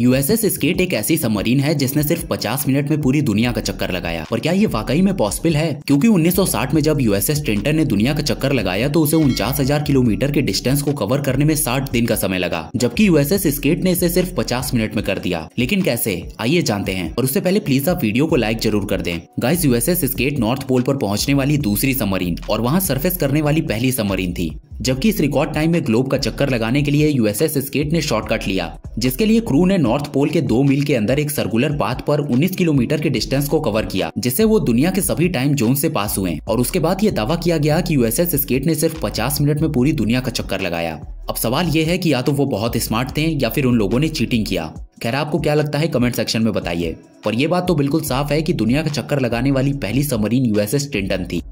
USS skate एक ऐसी submarine है जिसने सिर्फ 50 मिनट में पूरी दुनिया का चक्कर लगाया और क्या ये वाकई में पॉसिबल है क्योंकि 1960 में जब यूएसएस ट्रेंटर ने दुनिया का चक्कर लगाया तो उसे उनचास हजार किलोमीटर के डिस्टेंस को कवर करने में 60 दिन का समय लगा जबकि यूएसएस स्केट ने इसे सिर्फ 50 मिनट में कर दिया लेकिन कैसे आइए जानते हैं और उससे पहले प्लीज आप वीडियो को लाइक जरूर कर दे guys USS skate north pole आरोप पहुँचने वाली दूसरी सबमरीन और वहाँ सर्फेस करने वाली पहली सबमरीन थी जबकि इस रिकॉर्ड टाइम में ग्लोब का चक्कर लगाने के लिए यूएसएस स्केट ने शॉर्टकट लिया जिसके लिए क्रू ने नॉर्थ पोल के दो मील के अंदर एक सर्कुलर पाथ पर 19 किलोमीटर के डिस्टेंस को कवर किया जिससे वो दुनिया के सभी टाइम जोन से पास हुए और उसके बाद ये दावा किया गया कि यूएसएस स्केट ने सिर्फ 50 मिनट में पूरी दुनिया का चक्कर लगाया अब सवाल ये है कि या तो वो बहुत स्मार्ट थे या फिर उन लोगों ने चीटिंग किया खैर आपको क्या लगता है कमेंट सेक्शन में बताइए पर यह बात तो बिल्कुल साफ है कि दुनिया का चक्कर लगाने वाली पहली सबमरीन यूएसएस टेंटन थी